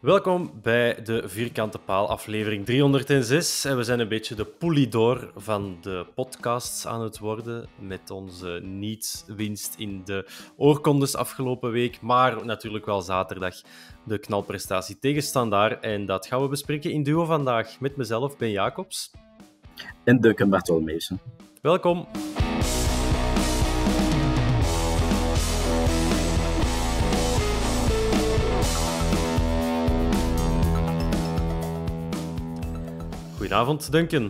Welkom bij de Vierkante Paal, aflevering 306. En we zijn een beetje de polidor van de podcasts aan het worden. Met onze niet-winst in de oorkondes afgelopen week. Maar natuurlijk wel zaterdag de knalprestatie tegenstandaar En dat gaan we bespreken in duo vandaag met mezelf, Ben Jacobs. En Duncan Bartolomeus. Welkom. Goedenavond, Duncan.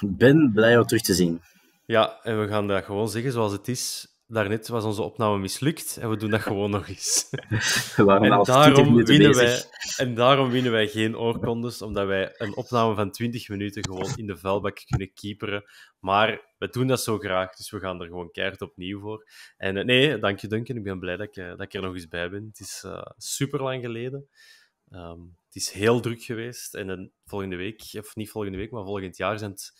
Ik ben blij jou terug te zien. Ja, en we gaan dat gewoon zeggen zoals het is. Daarnet was onze opname mislukt en we doen dat gewoon nog eens. en, daarom winnen wij, en daarom winnen wij geen oorkondes, omdat wij een opname van 20 minuten gewoon in de vuilbak kunnen keeperen. Maar we doen dat zo graag, dus we gaan er gewoon keihard opnieuw voor. En eh, nee, dank je Duncan, ik ben blij dat ik, eh, dat ik er nog eens bij ben. Het is eh, super lang geleden. Ehm, is heel druk geweest. En volgende week, of niet volgende week, maar volgend jaar zijn het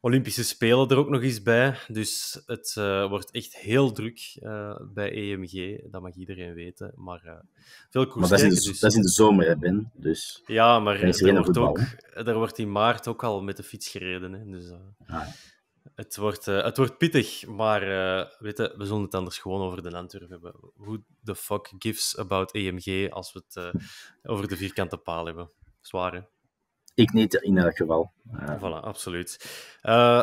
Olympische Spelen er ook nog eens bij. Dus het eh, wordt echt heel druk eh, bij EMG. Dat mag iedereen weten. Maar eh, veel koers maar dat, is dus- dat is in de zomer, hè, Ben. Dus... Ja, maar er wordt, ook, er wordt in maart ook al met de fiets gereden. Hè. Dus, ah, het wordt, eh, het wordt pittig, maar uh, we zullen het anders gewoon over de Antwerpen hebben. Who the fuck gives about EMG als we het eh, over de vierkante paal hebben? Zwaar, Ik niet, in elk geval. Voilà, absoluut.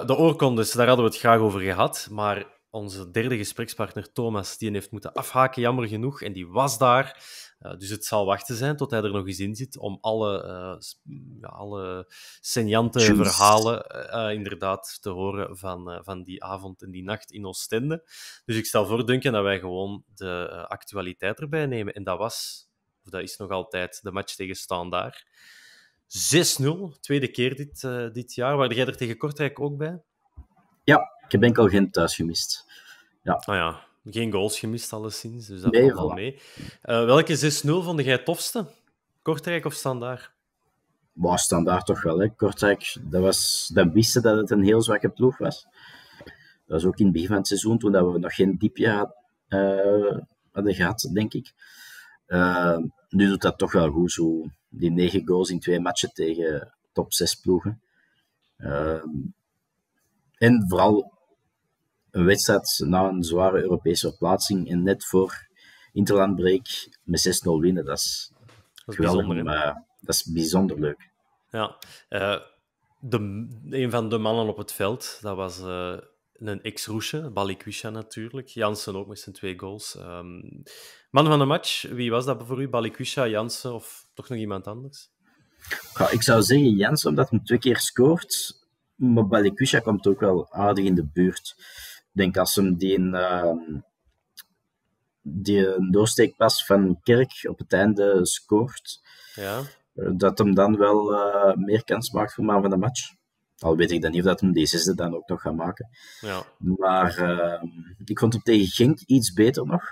de oorkondes, daar hadden we het graag over gehad, maar onze derde gesprekspartner Thomas, die heeft moeten afhaken, jammer genoeg, en die was daar. Eh, dus het zal wachten zijn tot hij er nog eens in zit om alle, uh, ja, alle seniante verhalen eh, inderdaad te horen van, van die avond en die nacht in Oostende. Dus ik stel voor, Duncan, dat wij gewoon de actualiteit erbij nemen. En dat was, of dat is nog altijd, de match tegen Standard, 6-0, tweede keer dit, dit jaar. Waar jij er tegen Kortrijk ook bij? Ja, ik heb enkel geen thuis gemist. Ja. Ah ja, geen goals gemist alleszins, dus dat nee, valt wel mee. Eh, welke 6-0 vond jij tofste? Kortrijk of Standaard? Waar standaard toch wel. Hè. Kortrijk, dat was, dan wisten dat het een heel zwakke ploeg was. Dat was ook in het begin van het seizoen, toen dat we nog geen diepje had, uh, hadden gehad, denk ik. Eh, nu doet dat toch wel goed, zo die negen goals in twee matchen tegen top zes ploegen. en vooral een wedstrijd na een zware Europese verplaatsing en net voor interlandbreek met 6-0 winnen. Dat is, dat is bijzonder. Maar, dat is bijzonder leuk. Ja, eh, de, een van de mannen op het veld, dat was eh, een ex-Roesje, Balikwisha natuurlijk. Jansen ook met zijn twee goals. Ehm, man van de match, wie was dat voor u? Balikwisha, Jansen of toch nog iemand anders? ik zou zeggen Jansen, omdat hij twee keer scoort. Maar Balikwisha komt ook wel aardig in de buurt denk als hem die een, uh, die doorsteekpas van Kerk op het einde scoort, ja. Eh, dat hem dan wel eh, meer kans maakt voor man van de match. Al weet ik dan niet of dat hem die zesde dan ook nog gaat maken. Ja. Maar ehm, ik vond hem tegen Gink iets beter nog.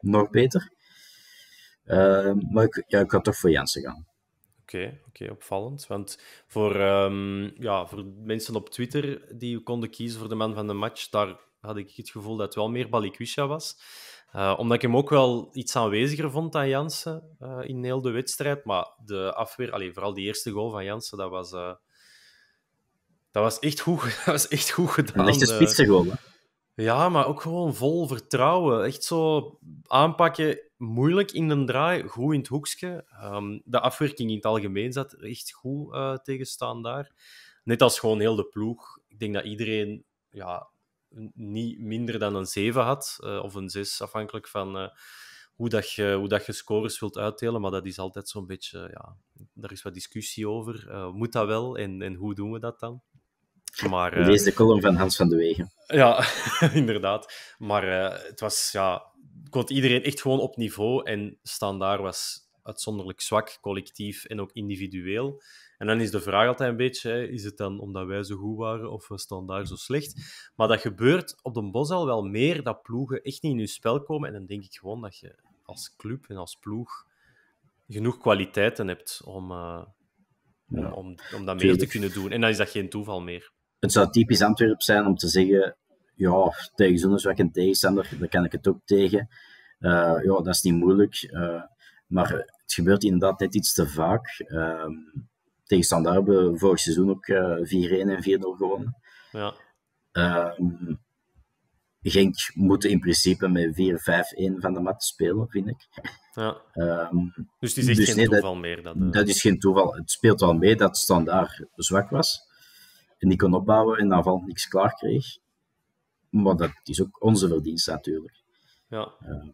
Nog beter. Ehm, maar ik, ja, ik had toch voor Jansen gaan. Oké, oké, opvallend. Want voor, ja, voor mensen op Twitter die konden kiezen voor de man van de match, daar had ik het gevoel dat het wel meer Balikwisha was. Eh, omdat ik hem ook wel iets aanweziger vond dan Jansen eh, in heel de wedstrijd. Maar de afweer, allee, vooral die eerste goal van Jansen, dat was, eh, dat was, echt, goed, dat was echt goed gedaan. Een echte spitse goal, hè? Ja, maar ook gewoon vol vertrouwen. Echt zo aanpakken, moeilijk in de draai, goed in het hoekje. Ehm, de afwerking in het algemeen zat echt goed tegenstaan daar. Net als gewoon heel de ploeg. Ik denk dat iedereen ja, niet minder dan een 7 had, eh, of een 6, afhankelijk van eh, hoe, dat je, hoe dat je scores wilt uitdelen. Maar dat is altijd zo'n beetje, eh, ja, daar is wat discussie over. moet dat wel en, en hoe doen we dat dan? Maar, Lees de column van Hans van de Wegen. Ja, inderdaad. Maar het was, ja, kon iedereen echt gewoon op niveau en standaard was uitzonderlijk zwak, collectief en ook individueel. En dan is de vraag altijd een beetje, hè, is het dan omdat wij zo goed waren of we staan daar zo slecht? Maar dat gebeurt op de Bos al wel meer, dat ploegen echt niet in je spel komen. En dan denk ik gewoon dat je als club en als ploeg genoeg kwaliteiten hebt om, eh, om, om dat meer te kunnen doen. En dan is dat geen toeval meer. Het zou typisch Antwerpen zijn om te zeggen, ja, tegen zo'n zwakke tegenstander, daar kan ik het ook tegen. Eh, ja, dat is niet moeilijk. Eh, maar het gebeurt inderdaad net iets te vaak. Ehm, tegen Standaard hebben we vorig seizoen ook 4-1 eh, en 4-0 gewonnen. Ja. Ehm, Genk moet in principe met 4-5-1 van de mat spelen, vind ik. Ja. Ehm, dus het is dus geen toeval meer. Dat, eh, dat is geen toeval. Het speelt wel mee dat Standaard zwak was. En die kon opbouwen en aanvallend niks klaar kreeg. Maar dat is ook onze verdienste natuurlijk. Ja. Ehm.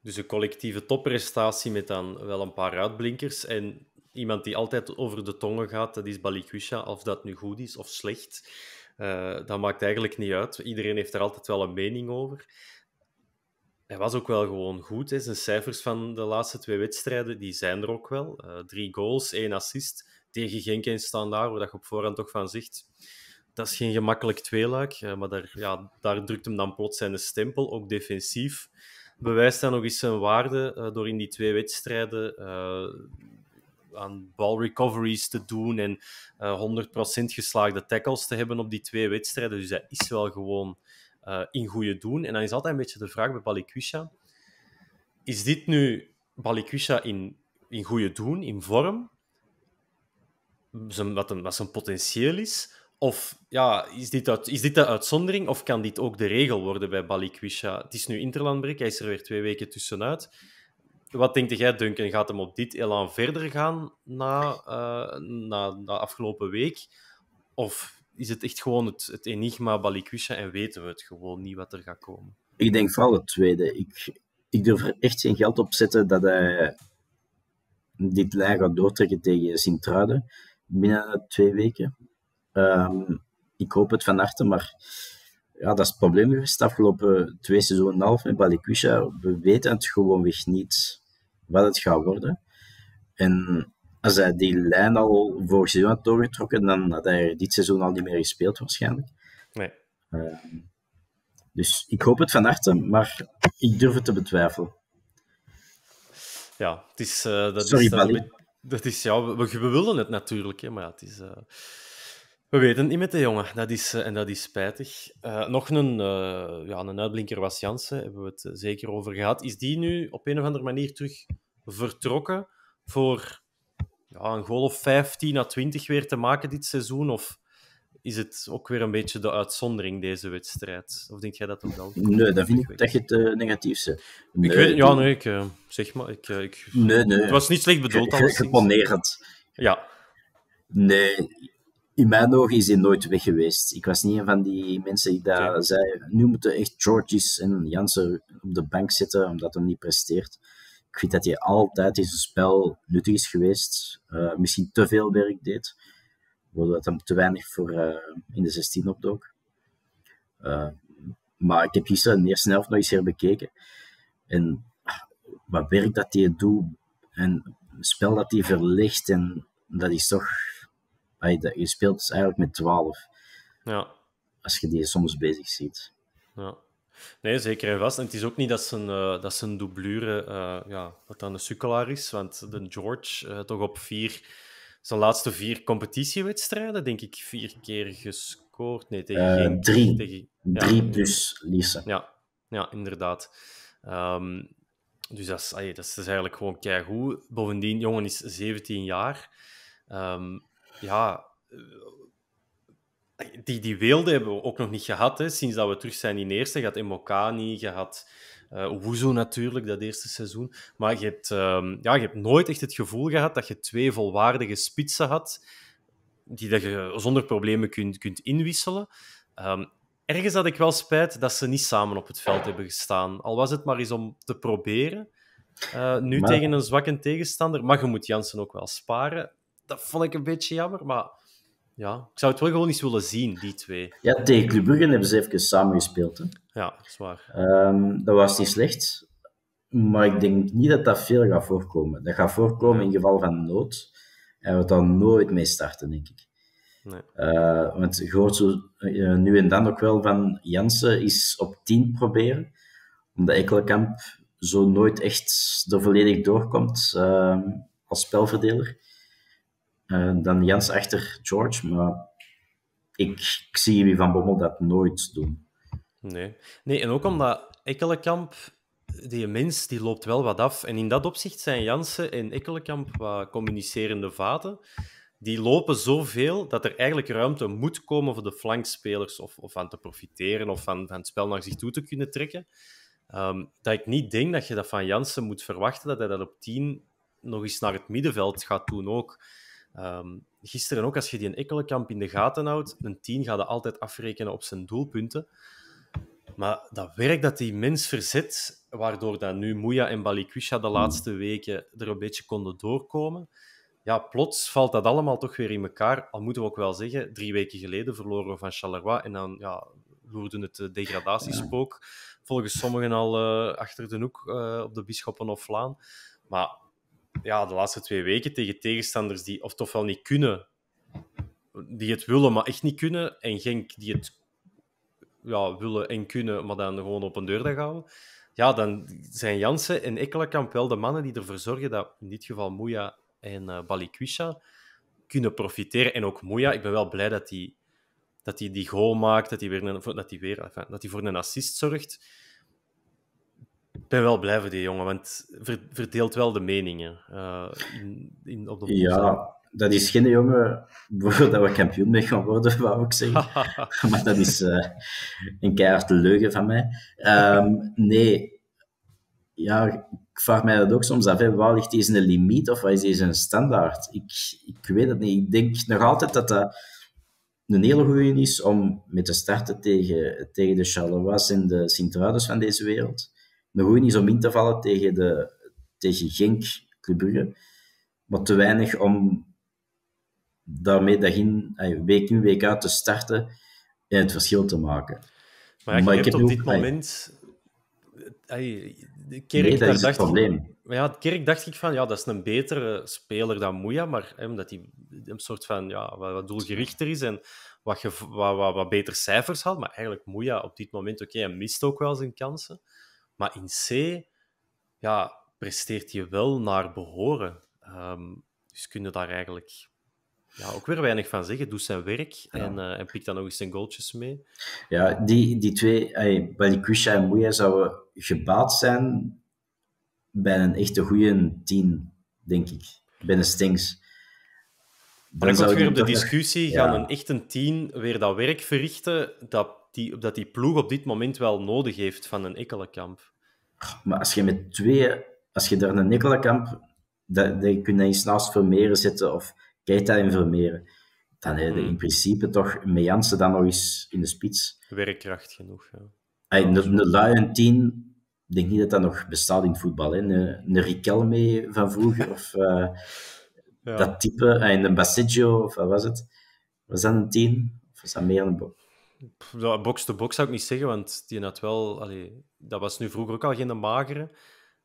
dus een collectieve topprestatie met dan wel een paar uitblinkers. En iemand die altijd over de tongen gaat, dat is Balikwisha. Of dat nu goed is of slecht, eh, dat maakt eigenlijk niet uit. Iedereen heeft er altijd wel een mening over. Hij was ook wel gewoon goed. Hè. Zijn cijfers van de laatste twee wedstrijden die zijn er ook wel. Eh, drie goals, één assist tegen Genk en Standaard, waar je op voorhand toch van zegt... Dat is geen gemakkelijk tweeluik, eh, maar daar, ja, daar drukt hem dan plots zijn stempel, ook defensief bewijst dan nog eens zijn waarde door in die twee wedstrijden aan recoveries te doen en uh, eh, 100% geslaagde tackles te hebben op die twee wedstrijden. Dus dat is wel gewoon eh, in goede doen. En dan is altijd een beetje de vraag bij Balikwisha, is dit nu Balikwisha in, in goede doen, in vorm? wat, een, wat zijn potentieel is? Of ja, is dit, uit, is dit de uitzondering of kan dit ook de regel worden bij Balikwisha? Het is nu interlandbrek. hij is er weer twee weken tussenuit. Wat denkt jij, Duncan? Gaat hem op dit elan verder gaan na, uh, na, na afgelopen week? Of is het echt gewoon het, het enigma Balikwisha en weten we het gewoon niet wat er gaat komen? Ik denk vooral het tweede. Ik, ik durf er echt geen geld op zetten dat hij dit lijn gaat doortrekken tegen sint binnen twee weken. Ehm, ik hoop het van harte, maar ja, dat is het probleem geweest de afgelopen twee seizoenen en half met Balikwisha. We weten het gewoon gewoonweg niet wat het gaat worden. En als hij die lijn al vorig seizoen had doorgetrokken, dan had hij dit seizoen al niet meer gespeeld waarschijnlijk. Nee. Eh, dus ik hoop het van harte, maar ik durf het te betwijfelen. Ja, het is, eh, dat, Sorry, is, dat is... ja, we, we, willen het natuurlijk, hè, maar het is... Eh, we weten niet met de jongen, dat is, eh, en dat is spijtig. Eh, nog een, eh, ja, een uitblinker was Jansen, hebben we het zeker over gehad. Is die nu op een of andere manier terug vertrokken voor ja, een goal of 15 à 20 weer te maken dit seizoen? Of is het ook weer een beetje de uitzondering, deze wedstrijd? Of denk jij dat ook wel? Nee, dat vind ik echt het negatiefste. ik weet, ja, nee, ik, zeg maar. Ik, ik, Het was niet slecht bedoeld. Geponeerd. Ja. Nee, in mijn ogen is hij nooit weg geweest. Ik was niet een van die mensen die daar zei, nu moeten echt Georges en Jansen op de bank zitten omdat hij niet presteert. Ik vind dat hij altijd in zijn spel nuttig is geweest. Eh, misschien te veel werk deed, dat hem te weinig voor eh, in de 16 opdook. Eh, maar ik heb gisteren de eerste helft nog eens herbekeken. En ah, wat werk dat hij doet en het spel dat hij verlicht en dat is toch je speelt dus eigenlijk met 12. Ja. Als je die soms bezig ziet. Ja. Nee, zeker en vast. En het is ook niet dat zijn, uh, dat zijn doublure uh, ja, dan een sukkelaar is, want de George eh, toch op vier, zijn laatste vier competitiewedstrijden, denk ik, vier keer gescoord. Nee, tegen geen, drie. Tegen, drie plus Lisa. Ja, ja inderdaad. Ehm, dus dat is, dat is eigenlijk gewoon keigoed. Bovendien, jongen is 17 jaar. Um, ja, eh, die, die weelde hebben we ook nog niet gehad. Hè. Sinds dat we terug zijn in eerste, je had Emoka je had uh, natuurlijk, dat eerste seizoen. Maar je hebt, ehm, ja, je hebt nooit echt het gevoel gehad dat je twee volwaardige spitsen had, die dat je zonder problemen kunt, kunt inwisselen. Ehm, ergens had ik wel spijt dat ze niet samen op het veld hebben gestaan. Al was het maar eens om te proberen. Eh, nu tegen een zwakke tegenstander. Maar je moet Jansen ook wel sparen dat vond ik een beetje jammer, maar ja, ik zou het wel gewoon eens willen zien, die twee. Ja, tegen Club Brugge hebben ze even samengespeeld. Hè? Ja, dat is waar. Ehm, dat was niet slecht, maar ik denk niet dat dat veel gaat voorkomen. Dat gaat voorkomen in geval van nood en we dan nooit mee starten, denk ik. Nee. Eh, want je hoort zo, eh, nu en dan ook wel van Jansen is op 10 proberen, omdat Ekkelenkamp zo nooit echt er volledig doorkomt ehm, als spelverdeler. Eh, dan Jens achter George. Maar ik, ik zie Van Bommel dat nooit doen. Nee. nee, en ook omdat Ekkelenkamp, die mens, die loopt wel wat af. En in dat opzicht zijn Jansen en Ekkelenkamp wat communicerende vaten. Die lopen zoveel dat er eigenlijk ruimte moet komen voor de flankspelers of, of aan te profiteren of van, van het spel naar zich toe te kunnen trekken. Ehm, dat ik niet denk dat je dat van Jansen moet verwachten, dat hij dat op 10 nog eens naar het middenveld gaat doen ook. Ehm, gisteren ook, als je die een Ekkelenkamp in de gaten houdt, een 10 gaat altijd afrekenen op zijn doelpunten. Maar dat werk dat die mens verzet, waardoor dan nu Moeja en Balikwisha de laatste hmm. weken er een beetje konden doorkomen, ja, plots valt dat allemaal toch weer in elkaar. Al moeten we ook wel zeggen, drie weken geleden verloren we van Charleroi en dan ja, loerden het degradatiespook. Volgens sommigen al eh, achter de hoek eh, op de bischoppen of Vlaan. Maar ja, de laatste twee weken tegen tegenstanders die of toch wel niet kunnen, die het willen, maar echt niet kunnen. En Genk die het ja, willen en kunnen, maar dan gewoon op een deur gaan houden. Ja, dan zijn Jansen en Ekkelenkamp wel de mannen die ervoor zorgen dat in dit geval Moeja en uh, Balikwisha kunnen profiteren. En ook Moeja, ik ben wel blij dat hij die, dat die, die goal maakt, dat hij weer, dat weer, dat voor een assist zorgt ben wel blij voor die jongen, want verdeelt wel de meningen eh, in, op Ja, dat is geen jongen waar dat we kampioen mee gaan worden, wou ik zeggen. maar dat is uh, een keiharde leugen van mij. Ehm, nee, ja, ik vraag mij dat ook soms af. Hè. Waar ligt deze een limiet of waar is deze een standaard? Ik, ik weet het niet. Ik denk nog altijd dat dat een hele goede is om mee te starten tegen, tegen de Charlois en de sint van deze wereld. Nog goed is om in te vallen tegen, de, tegen Genk, Club Brugge, maar te weinig om daarmee dag in, week in, week uit te starten en het verschil te maken. Maar, ik heb op dit moment... Ay, de kerk, dacht probleem. Ik, ja, kerk dacht ik van, ja, dat is een betere speler dan Moeja, maar hè, omdat hij een soort van ja, wat, doelgerichter is en wat, wat, wat, wat beter cijfers had. Maar eigenlijk Moeja op dit moment, oké, okay, hij mist ook wel zijn kansen. Maar in C ja, presteert je wel naar behoren. Um, dus kun je daar eigenlijk ja, ook weer weinig van zeggen. Doe zijn werk en, ja. Eh, en pik dan nog eens zijn goaltjes mee. Ja, die, die twee, bij die Kusha en Moeja zouden gebaat zijn bij een echte goede tien, denk ik. Binnen Stings. Dan, dan komt weer op de discussie, gaan een echte tien weer dat werk verrichten dat die, dat die ploeg op dit moment wel nodig heeft van een Ekkelenkamp. Maar als je met twee, als je daar een Ekkelenkamp, dan, kun je eens naast vermeer zetten of Keita in vermeer, Dan heb je hmm. in principe toch met Jansen dan nog eens in de spits. Werkkracht genoeg, ja. een, een tien, ik denk niet dat dat nog bestaat in het voetbal. Hè. Een, een van vroeger of eh, ja. dat type. En een Baseggio, of wat was het? Was dat een tien? Of was dat meer een bok? Box-to-box zou ik niet zeggen, want die had wel... dat was nu vroeger ook al geen magere.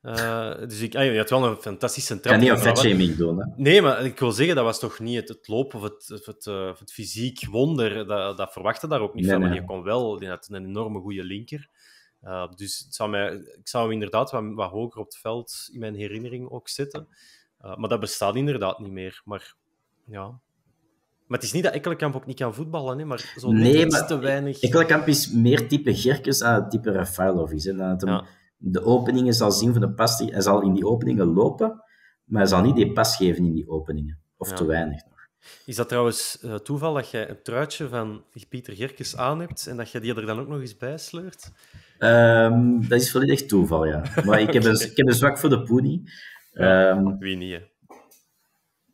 Eh, dus ik, ah, je had wel een fantastische centrum. Ik niet aan fatshaming doen. Nee, maar ik wil zeggen, dat was toch niet het, lopen of het, het, eh, het, fysiek wonder. Dat, dat verwachtte daar ook niet van. Maar kon wel, die had een enorme goede linker. Eh, dus zou mij, ik zou hem inderdaad wat, wat, hoger op het veld in mijn herinnering ook zetten. maar dat bestaat inderdaad niet meer. Maar ja, maar het is niet dat Ekkelenkamp ook niet kan voetballen, hè, maar nee, maar te weinig... Ekkelenkamp is meer type Gerkes aan type Rafailovic. Hè, dat hem de openingen zal zien van de pas... Hij zal in die openingen lopen, maar hij zal niet die pas geven in die openingen. Of te weinig nog. Is dat trouwens eh, toeval dat jij een truitje van Pieter Gerkes aan hebt en dat je die er dan ook nog eens bij sleurt? Ehm, dat is volledig toeval, ja. Maar ik, heb een, ik heb een zwak voor de poenie. Ehm, wie niet,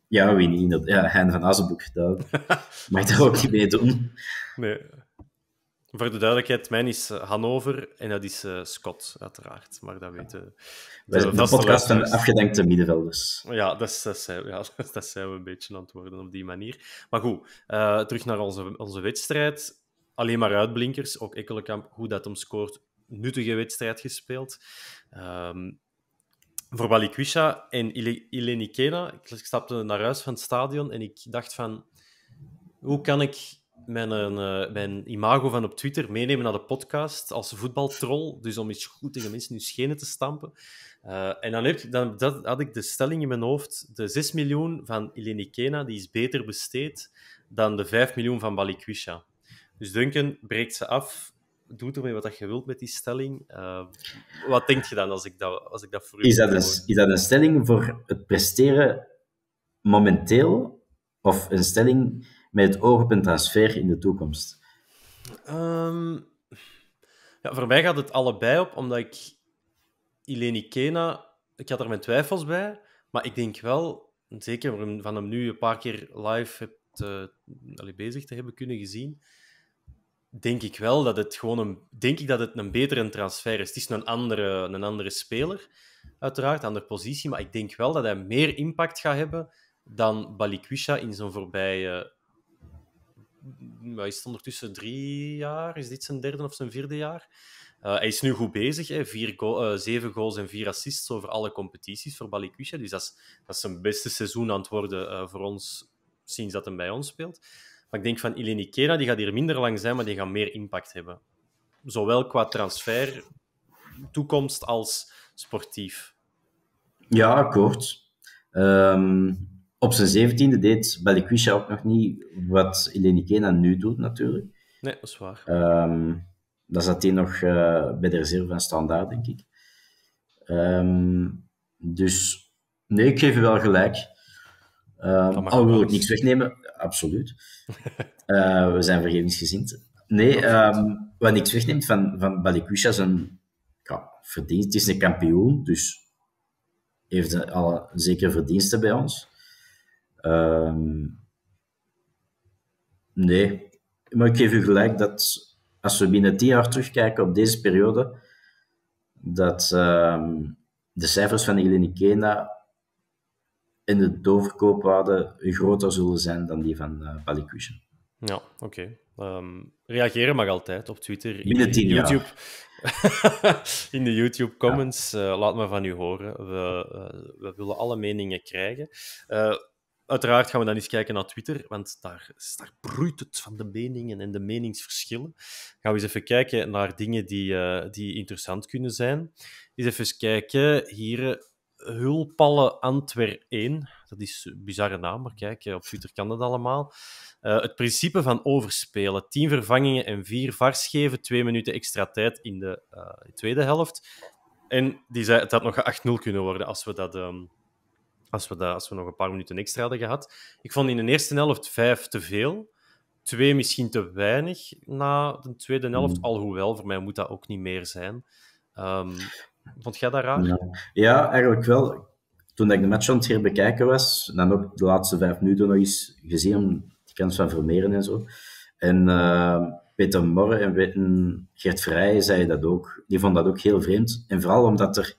ja, wie niet. Dat, ja, Hein van Azenboek gedaan. Mag ik daar ook niet mee doen. Nee. Voor de duidelijkheid, mijn is eh, Hannover en dat is eh, Scott, uiteraard. Maar dat weten we. De, de podcast van afgedenkte middenvelders. Ja dat, dat zijn, eh, ja, dat zijn we een beetje aan het worden op die manier. Maar goed, terug naar onze, onze wedstrijd. Alleen maar uitblinkers. Ook Ekkelenkamp, hoe dat hem scoort. Nuttige wedstrijd gespeeld. Um, voor Balikwisha en Ilenikena, ik stapte naar huis van het stadion en ik dacht van, hoe kan ik mijn, eh, mijn imago van op Twitter meenemen naar de podcast als voetbaltrol, dus om iets goed tegen mensen in hun schenen te stampen. Eh, en dan, heb, dan dat, had ik de stelling in mijn hoofd, de 6 miljoen van Ilenikena, die is beter besteed dan de 5 miljoen van Balikwisha. Dus Duncan breekt ze af doe ermee wat je wilt met die stelling. Ehm, wat denk je dan als ik dat, als ik dat voor u... Is dat, een, is dat een stelling voor het presteren momenteel? Of een stelling met het oog op een transfer in de toekomst? Ehm, ja, voor mij gaat het allebei op, omdat ik Eleni Kena... Ik had er mijn twijfels bij, maar ik denk wel, zeker van hem nu een paar keer live hebt, eh, bezig te hebben kunnen gezien denk ik wel dat het gewoon een, denk ik dat het een betere transfer is. Het is een andere, een andere speler, uiteraard, een andere positie. Maar ik denk wel dat hij meer impact gaat hebben dan Balikwisha in zijn voorbije. Hij is ondertussen drie jaar. Is dit zijn derde of zijn vierde jaar? Eh, hij is nu goed bezig. Hè? Vier eh, zeven goals en vier assists over alle competities voor Balikwisha. Dus dat is, dat is zijn beste seizoen aan het worden eh, voor ons sinds dat hij bij ons speelt. Maar ik denk van Eleni Kena, die gaat hier minder lang zijn, maar die gaat meer impact hebben. Zowel qua transfer, toekomst als sportief. Ja, akkoord. Ehm, op zijn zeventiende deed Balikwisha ook nog niet wat Eleni Kena nu doet, natuurlijk. Nee, dat is waar. Ehm, dan zat hij nog eh, bij de reserve van Standaard, denk ik. Ehm, dus nee, ik geef je wel gelijk. Ehm, al wil ik niks wegnemen, absoluut. Eh, we zijn vergevingsgezind. Nee, um, wat niks wegneemt van, van zijn ja, verdienst. Het is een kampioen, dus heeft een zekere verdiensten bij ons. Ehm, nee, maar ik geef u gelijk dat als we binnen tien jaar terugkijken op deze periode, dat de cijfers van Eleni Kena in de doorverkoopwaarde groter zullen zijn dan die van uh, Ja, oké. Okay. Ehm, reageren mag altijd op Twitter, in, de YouTube. in de YouTube comments. Eh, laat me van u horen. We, eh, we willen alle meningen krijgen. uiteraard gaan we dan eens kijken naar Twitter, want daar, daar broeit het van de meningen en de meningsverschillen. Gaan we eens even kijken naar dingen die, die interessant kunnen zijn. Eens even kijken hier Hulpalle Antwer 1. Dat is een bizarre naam, maar kijk, eh, op Twitter kan dat allemaal. Eh, het principe van overspelen. tien vervangingen en vier vars geven. Twee minuten extra tijd in de eh, tweede helft. En die zei, het had nog 8-0 kunnen worden als we, dat, ehm, als, we dat, als we nog een paar minuten extra hadden gehad. Ik vond in de eerste helft vijf te veel. Twee misschien te weinig na de tweede helft. Mm. Alhoewel, voor mij moet dat ook niet meer zijn. Um, Vond jij dat raar? Ja, eigenlijk wel. Toen ik de match aan het hier bekijken was, en dan ook de laatste vijf minuten nog eens gezien om de kans van Vermeeren en zo. En eh, Peter Morren en Witten, Geert Vrij zei dat ook. Die vonden dat ook heel vreemd. En vooral omdat er,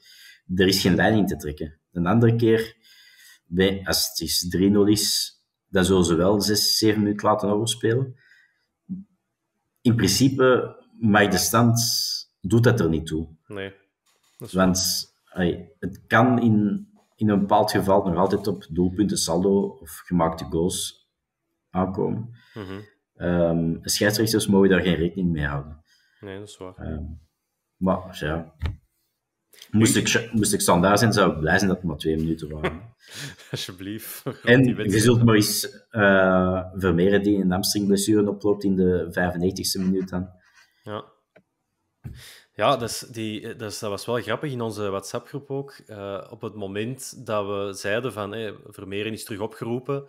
er is geen leiding te trekken. Een andere keer, als het 3-0 is, dan zullen ze wel 6, 7 minuten laten overspelen. In principe, maar de stand doet dat er niet toe. Nee. Want het kan in, in een bepaald geval nog altijd op doelpunten, saldo of gemaakte goals aankomen. Mm scheidsrechters mogen daar geen rekening mee houden. Nee, dat is waar. Ehm, maar ja, Moest ik, moest ik standaard zijn, zou ik blij zijn dat het maar twee minuten waren. Alsjeblieft. En je zult maar eens uh, die een hamstringblessure oploopt in de 95e minuut dan. Ja. Ja, dus die, eh, dus dat was wel grappig in onze WhatsApp-groep ook. Eh, op het moment dat we zeiden van hey, Vermeeren is terug opgeroepen,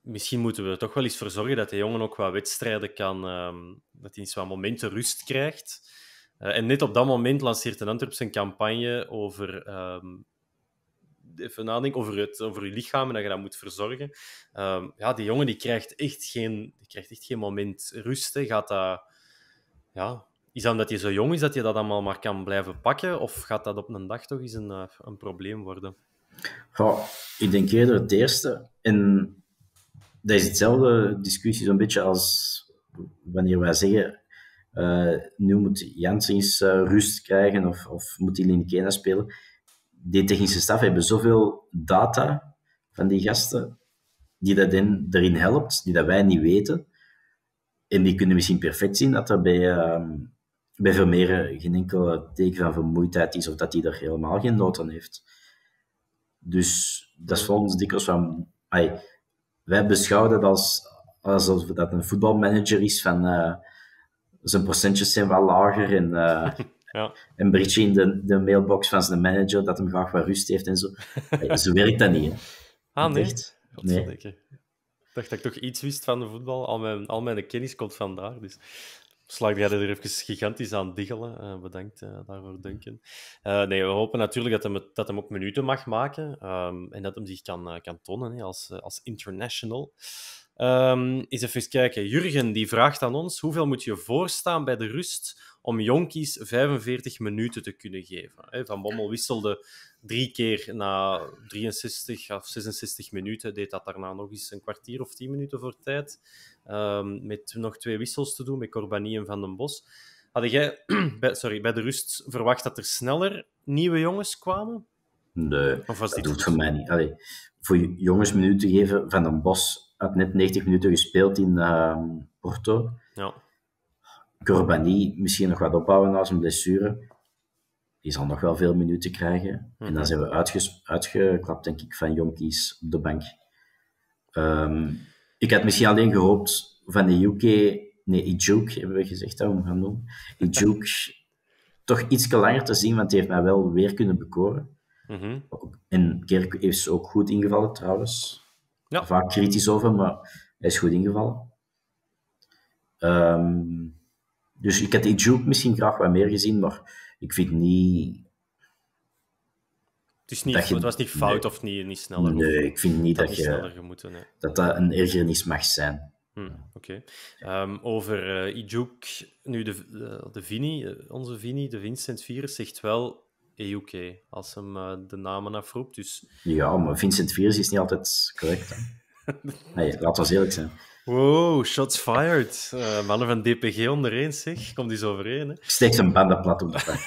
misschien moeten we er toch wel eens voor zorgen dat de jongen ook qua wedstrijden kan, ehm, dat hij eens wat momenten rust krijgt. Eh, en net op dat moment lanceert een Antwerp zijn campagne over, um, even nadenken, over, het, over je lichaam en dat je dat moet verzorgen. Ehm, ja, die jongen die krijgt, echt geen, die krijgt echt geen moment rust. Hè. Gaat dat... Ja, is dat omdat hij zo jong is dat je dat allemaal maar kan blijven pakken? Of gaat dat op een dag toch eens een, eh, een probleem worden? Goh, ik denk eerder het eerste. En dat is hetzelfde discussie zo'n beetje als wanneer wij zeggen... Eh, nu moet Janssens eh, rust krijgen of, of moet hij Linkena spelen. Die technische staf hebben zoveel data van die gasten die dat in, erin helpt, die dat wij niet weten. En die kunnen misschien perfect zien dat daarbij bij, ehm, bij Vermeer eh, geen enkel eh, teken van vermoeidheid is of dat hij er helemaal geen nood aan heeft. Dus dat is volgens ons dikwijls van. Ay, wij beschouwen dat als, alsof dat een voetbalmanager is van. Eh, zijn procentjes zijn wel lager en. Uh, ja. Een berichtje in de, de, mailbox van zijn manager dat hem graag wat rust heeft en zo. zo werkt dat niet. Hè. Ah, nee. Ik dacht dat ik toch iets wist van de voetbal. Al mijn, al mijn kennis komt vandaag Dus Slag jij er even gigantisch aan diggelen. Eh, bedankt eh, daarvoor, Duncan. Eh, nee, we hopen natuurlijk dat hem, dat hem ook minuten mag maken ehm, en dat hem zich kan, kan tonen hè, als, als international. Um, eens even kijken. Jurgen die vraagt aan ons: hoeveel moet je voorstaan bij de rust om jonkies 45 minuten te kunnen geven? Van Bommel wisselde drie keer na 63 of 66 minuten, deed dat daarna nog eens een kwartier of 10 minuten voor tijd. Ehm, met nog twee wissels te doen met Corbani en Van den Bos. Had jij bij, sorry, bij de rust verwacht dat er sneller nieuwe jongens kwamen? Nee, dat doet voor mij niet. Allee, voor jongens minuten geven van den bos had net 90 minuten gespeeld in ehm, Porto. Ja. Corbani misschien nog wat opbouwen na zijn blessure. Die zal nog wel veel minuten krijgen. En mhm. dan zijn we uitgeklapt, denk ik, van Jonkies op de bank. Ehm, ik had misschien alleen gehoopt van de UK... Nee, Ijuk hebben we gezegd dat we hem gaan noemen. Ijuk toch iets langer te zien, want die heeft mij wel weer kunnen bekoren. Mm -hmm. En Kerk is ook goed ingevallen trouwens. Ja. Vaak kritisch over, maar hij is goed ingevallen. Ehm, dus ik had Ijuk misschien graag wat meer gezien, maar ik vind niet. Het, is niet, was niet fout of niet, niet sneller. Nee, ik vind niet dat, dat je, gemoeten, dat, dat een ergernis mag zijn. Hmm, oké. Ehm, over uh, eh, Ijuk, nu de, eh, de, Vini, eh, onze Vini, de Vincent Virus, zegt wel EUK, als hem eh, de namen afroept. Dus... Ja, maar Vincent Viers is niet altijd correct. nee, Laat we eerlijk zijn. Wow, shots fired. Eh, mannen van DPG ondereen, zeg. Komt die zo overeen, hè? Ik steek zijn banden plat op dat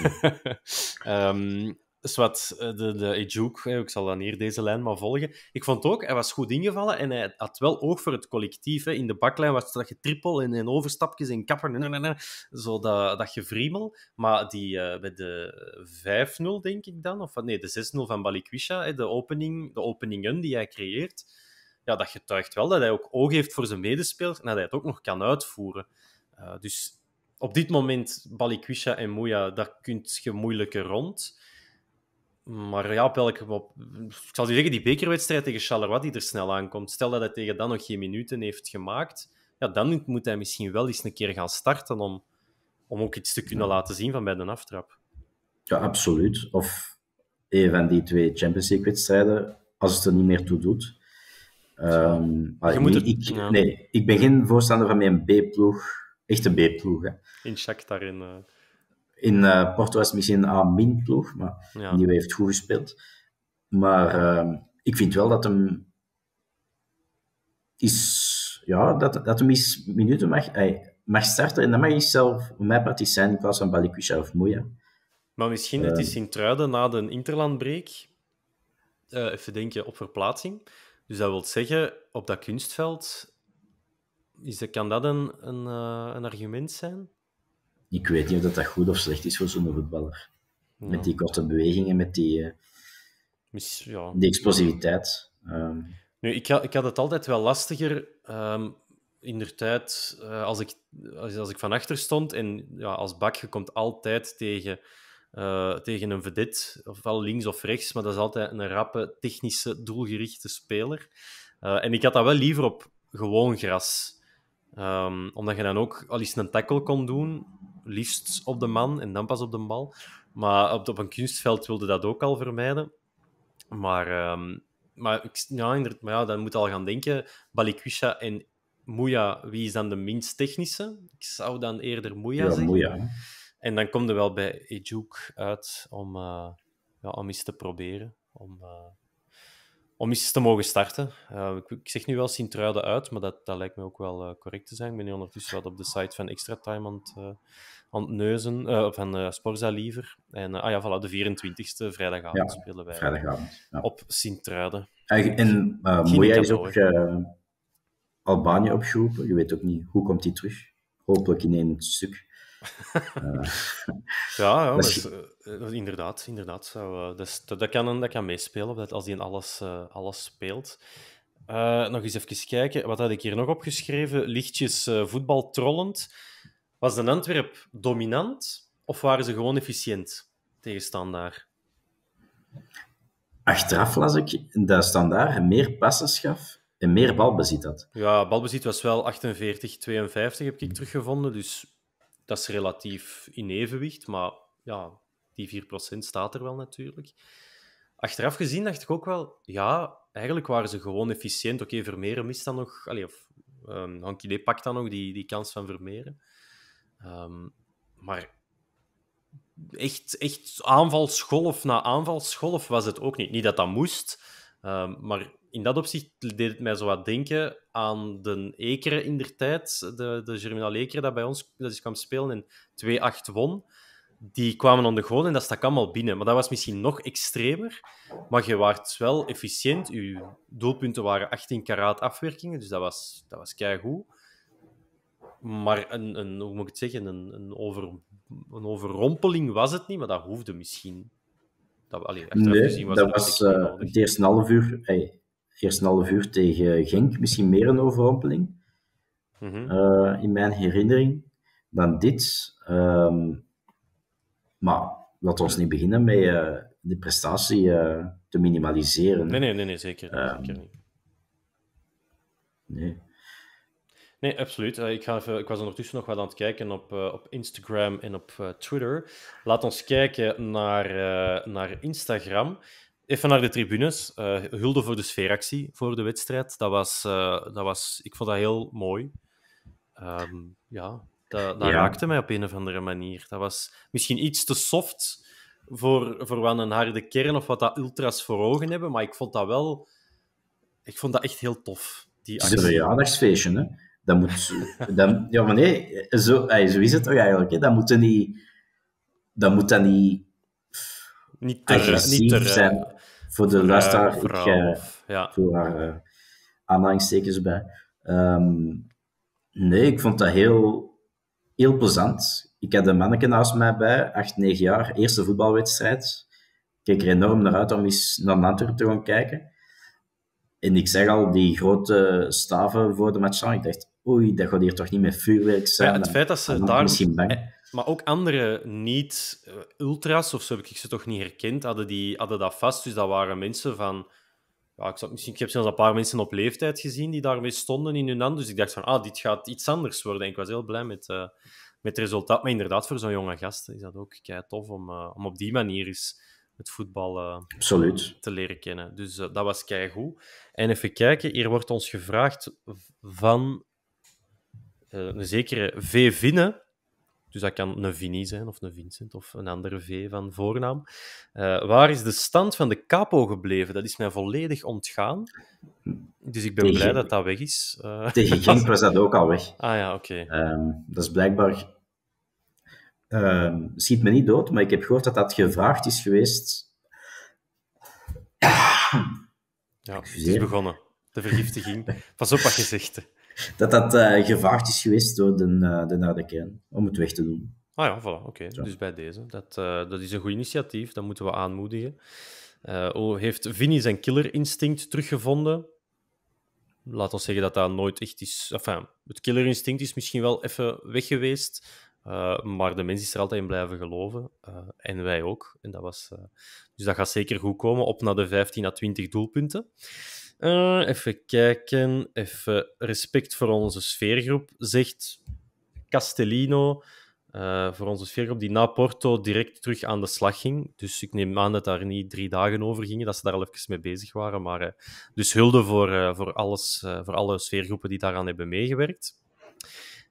wat eh, de, de Ejuk, ik zal dan hier deze lijn maar volgen. Ik vond ook, hij was goed ingevallen en hij had wel oog voor het collectief. In de baklijn was dat je trippel en, en overstapjes en kapper, zo dat, dat gevriemel. Maar die, uh, de 5-0, denk ik dan, of nee, de 6-0 van Balikwisha, de, opening, de openingen die hij creëert, ja, dat getuigt wel dat hij ook oog heeft voor zijn medespelers en dat hij het ook nog kan uitvoeren. Eh, dus op dit moment, Balikwisha en Moeja, daar kunt je moeilijker rond maar ja, op Op, ik zal u zeggen, die bekerwedstrijd tegen Charleroi die er snel aankomt. Stel dat hij tegen dan nog geen minuten heeft gemaakt. Ja, dan moet hij misschien wel eens een keer gaan starten om, om ook iets te kunnen laten zien van bij de aftrap. Ja, absoluut. Of een van die twee Champions League-wedstrijden, als het er niet meer toe doet. Ehm, je moet het, ik, ja. Nee, ik begin voorstander van mijn B-ploeg. Echte B-ploeg. In Shakhtar daarin. In eh, Porto was het misschien een A-min-ploeg, maar ja. die heeft goed gespeeld. Maar ehm, ik vind wel dat hem is, ja, dat, dat hem eens minuten mag, eh, mag starten. En dan mag je zelf, voor mijn zijn in plaats van Balikwisha of Moeja. Maar misschien, het is eh. in Truiden na de interlandbreek, even denken op verplaatsing. Dus dat wil zeggen, op dat kunstveld is kan dat een, een, een, argument zijn? ik weet niet of dat goed of slecht is voor zo'n voetballer. Met die korte bewegingen, met die, eh, ja. die explosiviteit. Ehm, nu, ik, had, ik had het altijd wel lastiger um, in de tijd eh, als, ik, als, als, ik van achter stond. En ja, als bak, je komt altijd tegen, eh, tegen een vedette, ofwel links of rechts, maar dat is altijd een rappe, technische, doelgerichte speler. en ik had dat wel liever op gewoon gras. Ehm, omdat je dan ook al eens een tackle kon doen liefst op de man en dan pas op de bal. Maar op, op een kunstveld wilde dat ook al vermijden. Maar, um, maar, ik, ja, maar ja, dan moet al gaan denken. Balikwisha en Moeja, wie is dan de minst technische? Ik zou dan eerder Moeja ja, zeggen. en dan komt er wel bij Ejuk uit om, uh, ja, om iets te proberen. Om, eh, om iets te mogen starten. Eh, ik, ik, zeg nu wel Sint-Truiden uit, maar dat, dat lijkt me ook wel eh, correct te zijn. Ik ben nu ondertussen wat op de site van Extra Time aan het, uh, aan neuzen, van Sporza liever. En ah ja, voilà, de 24e, vrijdagavond spelen wij vrijdagavond, ja. op Sint-Truiden. En moet jij ook Albanië opgeroepen? Je weet ook niet, hoe komt die terug? Hopelijk in één stuk ja, ja eh, dus eh, inderdaad. inderdaad dus, dat, dat, kan, dat kan meespelen dat, als hij alles, alles speelt. nog eens even kijken. Wat had ik hier nog opgeschreven? Lichtjes voetbal trollend. Was de Antwerp dominant of waren ze gewoon efficiënt tegen Standaard? Achteraf las ik dat standaard meer passen gaf en meer balbezit had. Ja, balbezit was wel 48-52, heb ik teruggevonden. Dus dat is relatief in evenwicht, maar ja, die 4% staat er wel natuurlijk. Achteraf gezien dacht ik ook wel, ja, eigenlijk waren ze gewoon efficiënt. Oké, okay, Vermeeren mist dan nog, allee, of um, pakt dan nog die, die kans van Vermeeren. Ehm, maar echt, echt aanvalsgolf na aanvalsgolf was het ook niet. Niet dat dat moest, Ehm, maar in dat opzicht deed het mij zo wat denken aan de Ekeren in der tijd, de, de Germinal Ekeren dat bij ons dat is kwam spelen en 2-8 won. Die kwamen aan de goal en dat stak allemaal binnen. Maar dat was misschien nog extremer. Maar je waart wel efficiënt. Je doelpunten waren 18 karaat afwerkingen, dus dat was, dat was keigoed. Maar een, een, hoe moet ik het zeggen, een, een, over, een overrompeling was het niet, maar dat hoefde misschien dat nee, was dat, was eh, het eerste half uur. Hey, eerst een half uur tegen Genk, misschien meer een overrompeling. Mhm. Eh, in mijn herinnering dan dit. Ehm, maar laten we niet beginnen met eh, de prestatie te minimaliseren. Nee, nee, nee, nee zeker, ehm, zeker niet. Nee. Nee, absoluut. Eh, ik, ga ik was ondertussen nog wat aan het kijken op, eh, op Instagram en op eh, Twitter. Laat ons kijken naar, naar Instagram. Even naar de tribunes. hulde voor de sfeeractie voor de wedstrijd. Dat was, dat was, ik vond dat heel mooi. Ehm, ja, dat, raakte mij op een of andere manier. Dat was misschien iets te soft voor, voor wat een harde kern of wat dat ultras voor ogen hebben, maar ik vond dat wel... Ik vond dat echt heel tof. Die is een hè? Dat moet... dat, ja, maar nee, zo, zo is het toch eigenlijk. Hè? Dat moet dan niet... Dat moet niet... Niet te, agressief niet zijn voor de luisteraar. Eh, voor haar uh, aanhalingstekens bij. Ehm, nee, ik vond dat heel, heel plezant. Ik had een manneke naast mij bij, 8, 9 jaar, eerste voetbalwedstrijd. Ik keek er enorm naar uit om eens naar Antwerpen te gaan kijken. En ik zeg al, die grote staven voor de match, ik dacht, oei, dat gaat hier toch niet met vuurwerk zijn. Ja, het feit dat ze ah, daar... Misschien bang. Eh, maar ook andere niet-ultras, eh, of zo heb ik ze toch niet herkend, hadden, die, hadden dat vast. Dus dat waren mensen van... Ja, ik, misschien, ik heb zelfs een paar mensen op leeftijd gezien die daarmee stonden in hun hand. Dus ik dacht van, ah, dit gaat iets anders worden. En ik was heel blij met, eh, met het resultaat. Maar inderdaad, voor zo'n jonge gast is dat ook kei tof om, om op die manier eens het voetbal te leren kennen. Dus dat was kei goed. En even kijken, hier wordt ons gevraagd van eh, een zekere V. Vinne, dus dat kan een Vinnie zijn, of een Vincent, of een andere V van voornaam. Eh, waar is de stand van de capo gebleven? Dat is mij volledig ontgaan. Dus ik ben blij dat dat weg is. Eh. tegen Gink was dat ook al weg. Ah ja, oké. Ehm, dat is blijkbaar... Um, schiet me niet dood, maar ik heb gehoord dat dat gevraagd is geweest... Ja, het is begonnen. De vergiftiging. Pas op wat je zegt. dat dat uh, eh, gevaagd is geweest door de, uh, de naar kern, om het weg te doen. Ah ja, voilà, oké. Dus bij deze. Dat, eh, dat is een goed initiatief, dat moeten we aanmoedigen. Uh, heeft Vinnie zijn killerinstinct teruggevonden? Laat ons zeggen dat dat nooit echt is... Enfin, het killerinstinct is misschien wel even weg geweest, maar de mens is er altijd in blijven geloven. en wij ook. En dat was, dus dat gaat zeker goed komen, op naar de 15 à 20 doelpunten. Eh, even kijken. Even respect voor onze sfeergroep, zegt Castellino. Eh, voor onze sfeergroep die na Porto direct terug aan de slag ging. Dus ik neem aan dat daar niet drie dagen over gingen, dat ze daar al even mee bezig waren. Maar eh, dus hulde voor, voor, alles, voor alle sfeergroepen die daaraan hebben meegewerkt.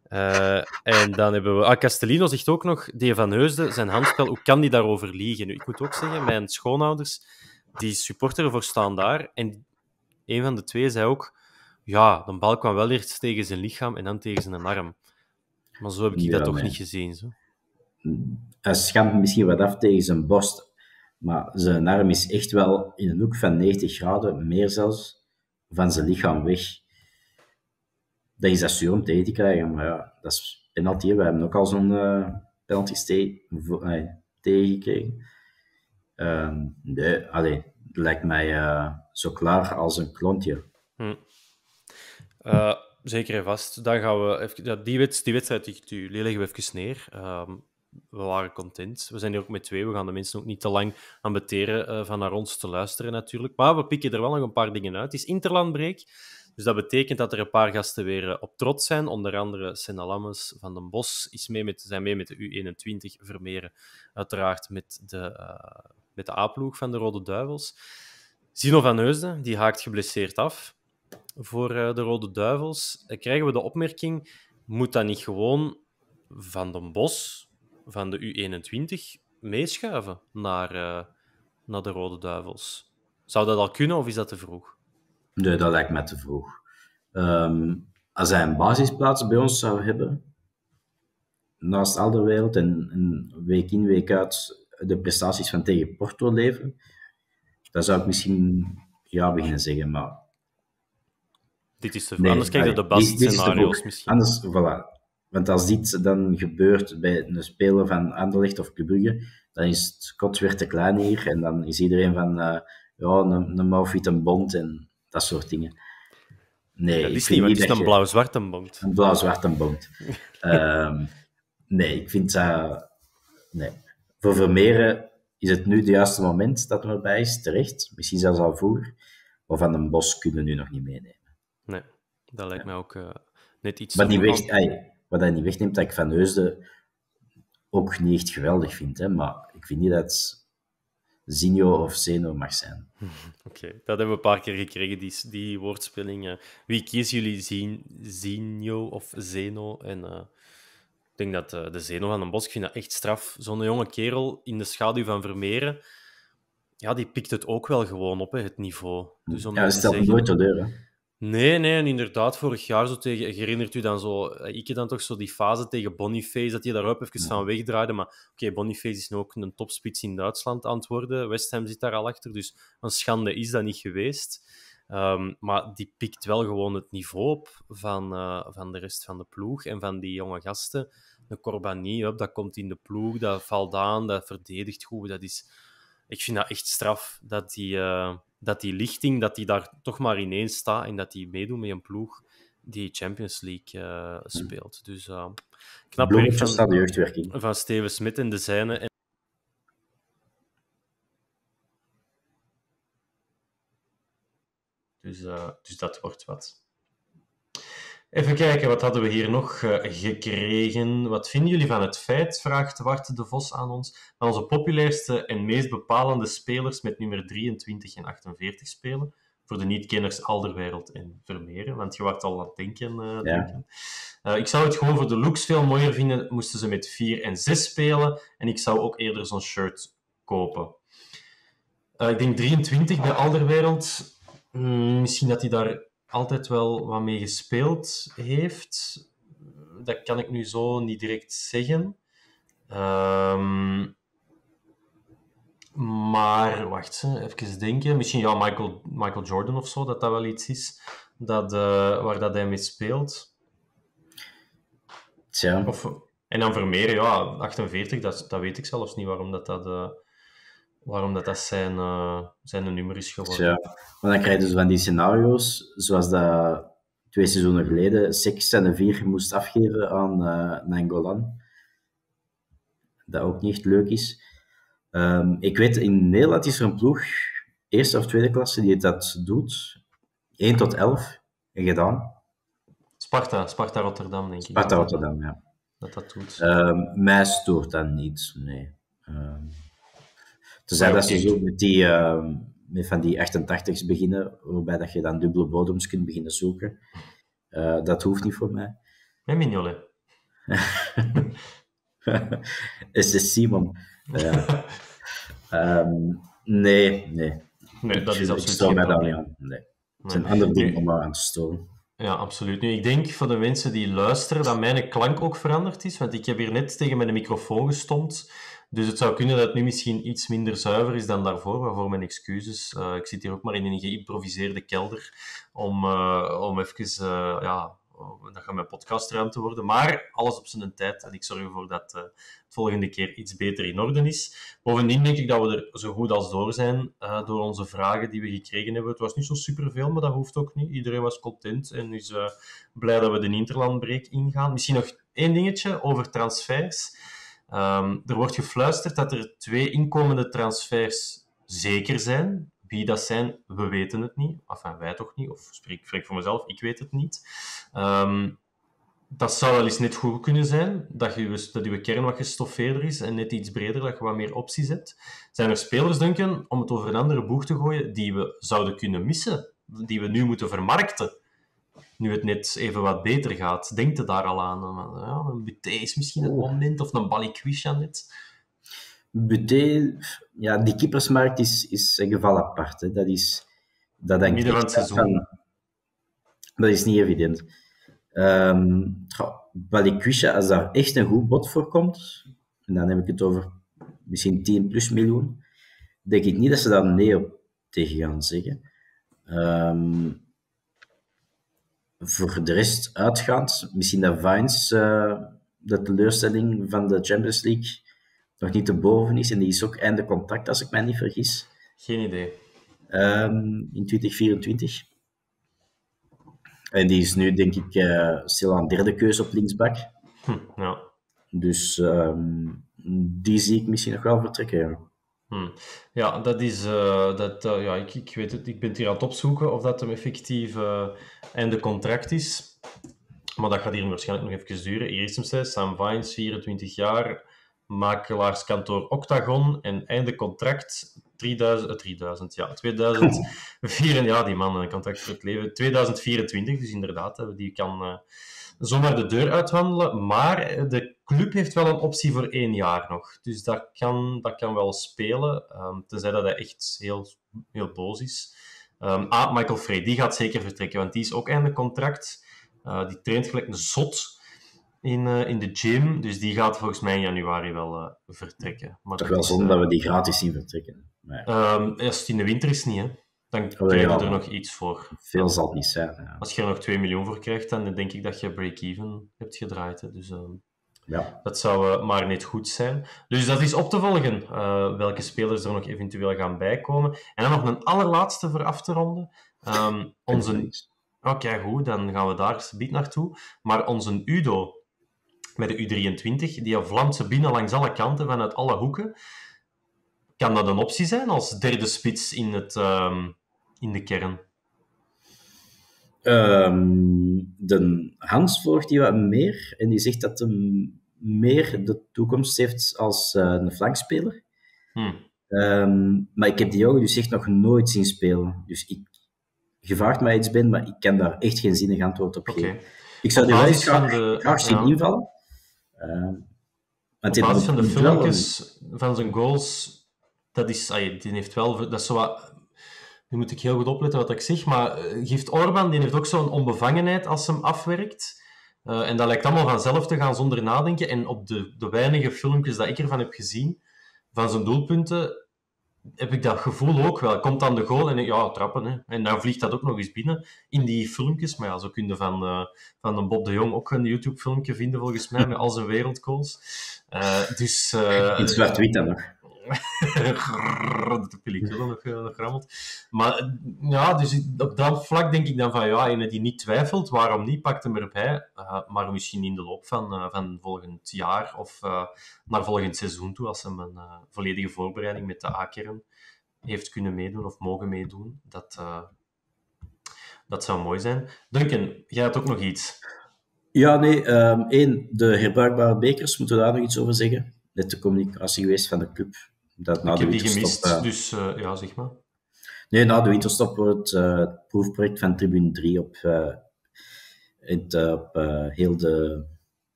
Uh, en dan hebben we... Ah, Castellino zegt ook nog, De van Heusden, zijn handspel, hoe kan die daarover liegen? Nu, ik moet ook zeggen, mijn schoonouders, die supporteren voor Staan Daar, en een van de twee zei ook, ja, de bal kwam wel eerst tegen zijn lichaam en dan tegen zijn arm. Maar zo heb ik dat toch niet gezien. Zo. Hij schampt misschien wat af tegen zijn borst, maar zijn arm is echt wel in een hoek van 90 graden, meer zelfs, van zijn lichaam weg. Dat is dat zuur om tegen te krijgen, maar ja, dat is penalty. We hebben ook al zo'n uh, penalty tegengekregen. Uh, nee, alleen lijkt mij... Eh, zo klaar als een klontje. Hm. Eh, zeker en vast. Dan gaan we even, die, wedst, die wedstrijd die, die leggen we even neer. Ehm, we waren content. We zijn hier ook met twee. We gaan de mensen ook niet te lang ambeteren uh, van naar ons te luisteren, natuurlijk. Maar we pikken er wel nog een paar dingen uit. Het is interlandbreek. Dus dat betekent dat er een paar gasten weer eh, op trots zijn. Onder andere Senna Lammes van den Bos is mee met, zijn mee met de U21. Vermeeren uiteraard met de, met de A-ploeg van de Rode Duivels. Zino van Heusden, die haakt geblesseerd af voor eh, de Rode Duivels. Eh, krijgen we de opmerking, moet dat niet gewoon van den Bos, van de U21, meeschuiven naar, eh, naar de Rode Duivels? Zou dat al kunnen of is dat te vroeg? Nee, dat lijkt me te vroeg. Ehm, als hij een basisplaats bij ons zou hebben, naast wereld en, en week in, week uit de prestaties van tegen Porto leveren, dat zou ik misschien ja beginnen zeggen, maar... Dit is de... nee, anders kijk je de basisscenario's misschien. Anders, voilà. Want als dit dan gebeurt bij een speler van Anderlecht of Brugge, dan is het kot weer te klein hier en dan is iedereen van eh, ja, een, een mouwfiet, een bond en dat soort dingen. Nee, dat is niet, want het is een blauw-zwarte bond. Een blauw-zwarte bond. um, nee, ik vind dat... nee. Voor Vermeeren is het nu het juiste moment dat hem erbij is? Terecht, misschien zelfs al voor. Maar Van een Bos kunnen nu nog niet meenemen. Nee, dat lijkt ja. mij ook eh, net iets... Wat, niet weg, wat hij niet wegneemt, dat ik Van Heusden ook niet echt geweldig vind. Hè, maar ik vind niet dat Zinho of Zeno mag zijn. Oké, dat hebben we een paar keer gekregen, die, die woordspelingen. Eh. Wie kies jullie, Zinho of Zeno? En eh, ik denk dat de, eh, de zenuw van een bos ik vind dat echt straf. Zo'n jonge kerel in de schaduw van Vermeeren, ja, die pikt het ook wel gewoon op, hè, het niveau. Dus om ja, dat stelt zeggen... nooit teleur, hè? Nee, nee, en inderdaad, vorig jaar zo tegen, herinnert u dan zo, eh, ik dan toch zo die fase tegen Boniface, dat je daar ook even van wegdraaide, maar oké, okay, Boniface is nu ook een topspits in Duitsland aan het worden, West Ham zit daar al achter, dus een schande is dat niet geweest. Ehm, maar die pikt wel gewoon het niveau op van, eh, van de rest van de ploeg en van die jonge gasten. De Corbanie, dat komt in de ploeg, dat valt aan, dat verdedigt goed. Dat is, ik vind dat echt straf dat die, eh, dat die lichting, dat die daar toch maar ineens staat en dat die meedoet met een ploeg die Champions League eh, hm. speelt. Dus knap werk van, van Steven Smit en de zijne. Eh, dus dat wordt wat. Even kijken, wat hadden we hier nog eh, gekregen? Wat vinden jullie van het feit, vraagt Wart de Vos aan ons, dat onze populairste en meest bepalende spelers met nummer 23 en 48 spelen? Voor de niet-kenners Alderwereld en Vermeeren, want je wacht al aan het denken. Eh, denken. ik zou het gewoon voor de looks veel mooier vinden, moesten ze met 4 en 6 spelen. En ik zou ook eerder zo'n shirt kopen. ik denk 23 bij Alderwereld Mm, misschien dat hij daar altijd wel wat mee gespeeld heeft. Dat kan ik nu zo niet direct zeggen. Ehm, maar wacht, even denken. Misschien ja, Michael, Michael Jordan of zo, dat dat wel iets is dat, eh, waar dat hij mee speelt. Tja. en dan Vermeer, ja, 48, dat, dat weet ik zelfs niet waarom dat, dat, eh, waarom dat, dat zijn, uh, zijn nummer is geworden. Ja, maar dan krijg je dus van die scenario's, zoals dat twee seizoenen geleden Six en de vier moest afgeven aan uh, Nangolan. Dat ook niet echt leuk is. Ehm, ik weet, in Nederland is er een ploeg, eerste of tweede klasse, die dat doet. 1 tot 11 gedaan. Sparta, Sparta Rotterdam, denk ik. Sparta Rotterdam, ja. Dat dat doet. Um, mij stoort dat niet, nee. Ehm, Tenzij ja, ah, dat ze zo met, die, uh, met van die 88's beginnen, waarbij dat je dan dubbele bodems kunt beginnen zoeken. Eh, dat hoeft niet voor mij. Mijn jolle. Is de Simon. Um, nee, nee. Nee, dat is absoluut Ik stoor mij daar niet aan. Nee. Het is een ander ding om aan te storen. Ja, absoluut. Nu, ik denk voor de mensen die luisteren dat mijn klank ook veranderd is, want ik heb hier net tegen mijn microfoon gestompt. Dus het zou kunnen dat het nu misschien iets minder zuiver is dan daarvoor, waarvoor mijn excuses. Eh, ik zit hier ook maar in een geïmproviseerde kelder om, eh, om even, uh, ja, dat gaat mijn podcastruimte worden. Maar alles op zijn tijd en ik zorg ervoor dat het volgende keer iets beter in orde is. Bovendien denk ik dat we er zo goed als door zijn door onze vragen die we gekregen hebben. Het was niet zo superveel, maar dat hoeft ook niet. Iedereen was content en is blij dat we de Interlandbreek ingaan. Misschien nog één dingetje over transfers. Ehm, er wordt gefluisterd dat er twee inkomende transfers zeker zijn. Wie dat zijn, we weten het niet. of wij toch niet. Of spreek, spreek voor mezelf, ik weet het niet. Ehm, dat zou wel eens net goed kunnen zijn. Dat je, dus- dat je kern wat gestoffeerder is en net iets breder, dat je wat meer opties hebt. Zijn er spelers, denken om het over een andere boeg te gooien, die we zouden kunnen missen? Die we nu moeten vermarkten? nu het net even wat beter gaat, denk je daar al aan? Ja, een Buté is misschien het moment, of een Balikwisha net. Buté, ja, die keepersmarkt is, is een geval apart. Hè. Dat is... Dat denk Midden van het seizoen. dat is niet evident. Um, ehm, Balikwisha, als daar echt een goed bod voor komt, en dan heb ik het over misschien 10 plus miljoen, denk ik niet dat ze daar nee op tegen gaan zeggen. Um, voor de rest uitgaand, misschien dat Vines uh, de teleurstelling van de Champions League nog niet te boven is. En die is ook einde contact, als ik mij niet vergis. Geen idee. Ehm, in 2024. En die is nu, denk ik, uh, aan derde keuze op linksback. Hm, ja. Dus ehm, die zie ik misschien nog wel vertrekken. Hmm. Ja, dat is. Eh, dat, eh, ja, ik, ik weet het, ik ben hier aan het opzoeken of dat hem effectief uh, einde contract is. Maar dat gaat hier waarschijnlijk nog even duren. eerste hem Sam Vines, 24 jaar, makelaarskantoor Octagon en einde contract 3000, 3000 ja, 2004. ja, die man, een contract voor het leven. 2024, dus inderdaad, die kan zomaar de deur uitwandelen. Maar eh, de club heeft wel een optie voor één jaar nog. Dus dat kan, dat kan wel spelen. Um, tenzij dat hij echt heel, heel boos is. Um, ah, Michael Frey, die gaat zeker vertrekken, want die is ook einde contract. Eh, die traint gelijk een zot in, eh, in de gym. Dus die gaat volgens mij in januari wel vertrekken. Maar Toch wel zonder dat we die gratis zien vertrekken. Nee. als het in de winter is, niet, hè? dan krijg je er nog iets voor. Veel zal niet zijn. Als je er nog 2 miljoen voor krijgt, dan denk ik dat je break-even hebt gedraaid. Hè. Dus ehm, ja. dat zou eh, maar niet goed zijn. Dus dat is op te volgen, eh, welke spelers er nog eventueel gaan bijkomen. En dan nog een allerlaatste voor af te ronden. Um, onze... Oké, goed, dan gaan we daar biedt naartoe. Maar onze Udo met de U23, die vlamt ze binnen langs alle kanten, vanuit alle hoeken. Kan dat een optie zijn als derde spits in het... Ehm, in de kern? Ehm, de Hans volgt die wat meer en die zegt dat hij meer de toekomst heeft als uh, een flankspeler. Hmm. Ehm, maar ik heb die jongen dus echt nog nooit zien spelen. Dus ik mij iets ben, maar ik kan daar echt geen zinnig antwoord op geven. Ik zou die wel eens graag, de, graag zien invallen. Uh, want op basis van de filmpjes, van zijn goals, dat is, die heeft wel, dat is wat nu moet ik heel goed opletten wat ik zeg, maar eh, geeft Orban, die heeft ook zo'n onbevangenheid als ze hem afwerkt. Eh, en dat lijkt allemaal vanzelf te gaan zonder nadenken. En op de, de weinige filmpjes dat ik ervan heb gezien, van zijn doelpunten, heb ik dat gevoel ook wel. Komt dan de goal en ja, trappen. Hè. En dan vliegt dat ook nog eens binnen in die filmpjes. Maar ja, zo kun je van, eh, van een Bob de Jong ook een YouTube-filmpje vinden, volgens mij, met al zijn wereldgoals. Uh, dus, in zwart-wit dan nog dat pellicule nog, nog rammelt. Maar ja, dus op dat vlak denk ik dan van ja, ene die niet twijfelt, waarom niet, pakt hem erbij. Eh, maar misschien in de loop van, eh, van volgend jaar of eh, naar volgend seizoen toe, als hem een volledige voorbereiding met de A-kern heeft kunnen meedoen of mogen meedoen. Dat, dat zou mooi zijn. Duncan, jij had ook nog iets. Ja, nee. Um, één, de herbruikbare bekers, moeten we daar nog iets over zeggen? Net de communicatie geweest van de club dat na ik de heb die gemist, eh, dus eh, ja, zeg maar. Nee, na de winterstop wordt eh, het proefproject van Tribune 3 op, het, op heel de,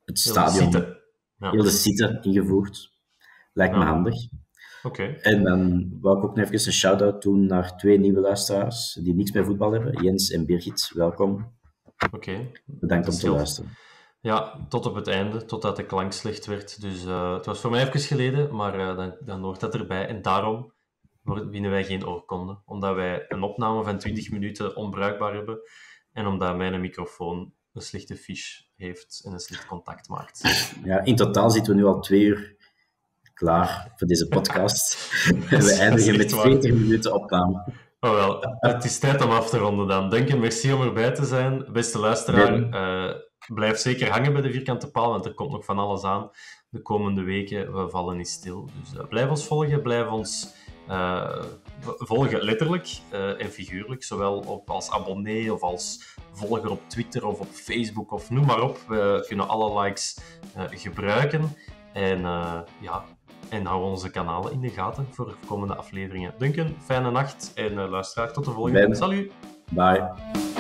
het stadion, ja. heel de site ingevoerd. Lijkt me handig. Oké. En dan wou ik ook nog even een shout-out doen naar twee nieuwe luisteraars die niks bij voetbal hebben, Jens en Birgit. Welkom. Oké. Bedankt om te luisteren. Ja, tot op het einde, totdat de klank slecht werd. Dus eh, het was voor mij even geleden, maar eh, dan, dan hoort dat erbij. En daarom winnen wij geen oorkonde, omdat wij een opname van 20 minuten onbruikbaar hebben en omdat mijn microfoon een slechte fiche heeft en een slecht contact maakt. Ja, in totaal zitten we nu al twee uur klaar voor deze podcast. en we eindigen met 40 minuten opname. Oh wel, het is tijd om af te ronden dan. Dank je, merci om erbij te zijn. Beste luisteraar, eh, blijf zeker hangen bij de vierkante paal, want er komt nog van alles aan de komende weken. We vallen niet stil. Dus eh, blijf ons volgen, blijf ons eh, volgen letterlijk eh, en figuurlijk, zowel op, als abonnee of als volger op Twitter of op Facebook of noem maar op. We kunnen alle likes gebruiken. En ja, en hou onze kanalen in de gaten voor de komende afleveringen. Duncan, fijne nacht en luisteraar tot de volgende. Ben. Salut! Bye.